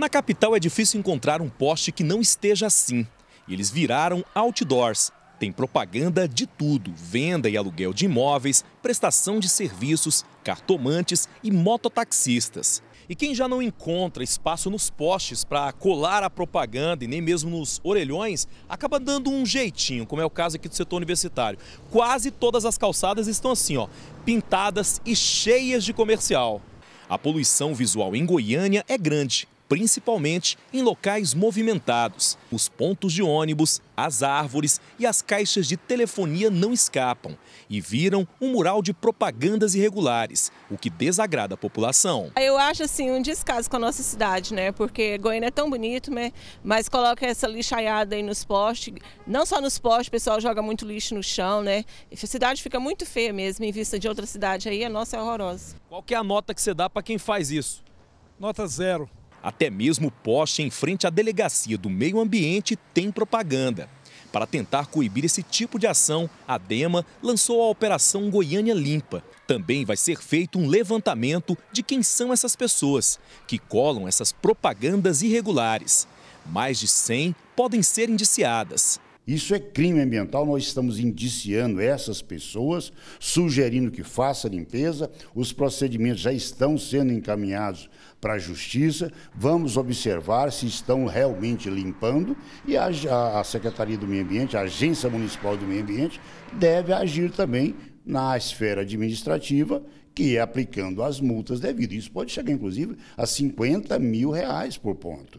Na capital é difícil encontrar um poste que não esteja assim. E eles viraram outdoors. Tem propaganda de tudo: venda e aluguel de imóveis, prestação de serviços, cartomantes e mototaxistas. E quem já não encontra espaço nos postes para colar a propaganda e nem mesmo nos orelhões, acaba dando um jeitinho, como é o caso aqui do setor universitário. Quase todas as calçadas estão assim, ó, pintadas e cheias de comercial. A poluição visual em Goiânia é grande principalmente em locais movimentados. Os pontos de ônibus, as árvores e as caixas de telefonia não escapam e viram um mural de propagandas irregulares, o que desagrada a população. Eu acho assim um descaso com a nossa cidade, né? Porque Goiânia é tão bonito, né? Mas coloca essa lixaiada aí nos postes, não só nos postes, o pessoal joga muito lixo no chão, né? A cidade fica muito feia mesmo em vista de outra cidade aí, a nossa é horrorosa. Qual que é a nota que você dá para quem faz isso? Nota zero. Até mesmo poste em frente à delegacia do meio ambiente tem propaganda. Para tentar coibir esse tipo de ação, a DEMA lançou a Operação Goiânia Limpa. Também vai ser feito um levantamento de quem são essas pessoas que colam essas propagandas irregulares. Mais de 100 podem ser indiciadas. Isso é crime ambiental, nós estamos indiciando essas pessoas, sugerindo que faça limpeza, os procedimentos já estão sendo encaminhados para a justiça, vamos observar se estão realmente limpando e a, a, Secretaria do Meio Ambiente, a Agência Municipal do Meio Ambiente, deve agir também na esfera administrativa que é aplicando as multas devido. Isso pode chegar, inclusive, a 50 mil reais por ponto.